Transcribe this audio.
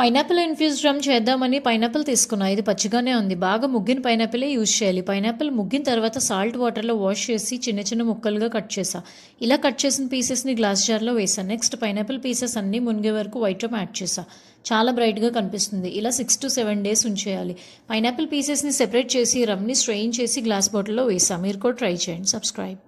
pineapple infuse రమ్ చేద్దామని pineapple తీసుకున్నా ఇది పచ్చిగానే ఉంది బాగా ముగ్గిన పైనాపిలే యూజ్ చేయాలి పైనాపిల్ ముగ్గిన తర్వాత సాల్ట్ వాటర్లో వాష్ చేసి చిన్న చిన్న ముక్కలుగా కట్ చేసా ఇలా కట్ చేసిన పీసెస్ని గ్లాస్ జార్లో వేసా నెక్స్ట్ పైనాపిల్ పీసెస్ అన్నీ మునిగే వరకు వైట్ రమ్ యాడ్ చేసా చాలా బ్రైట్గా కనిపిస్తుంది ఇలా సిక్స్ టు సెవెన్ డేస్ ఉంచేయాలి పైనాపిల్ పీసెస్ని సెపరేట్ చేసి రమ్ని స్ట్రెయిన్ చేసి గ్లాస్ బాటిల్లో వేసా మీరు కూడా ట్రై చేయండి సబ్స్క్రైబ్